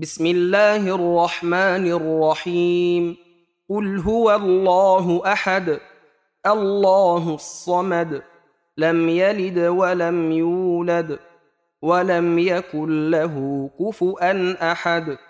بسم الله الرحمن الرحيم قل هو الله احد الله الصمد لم يلد ولم يولد ولم يكن له كفؤا احد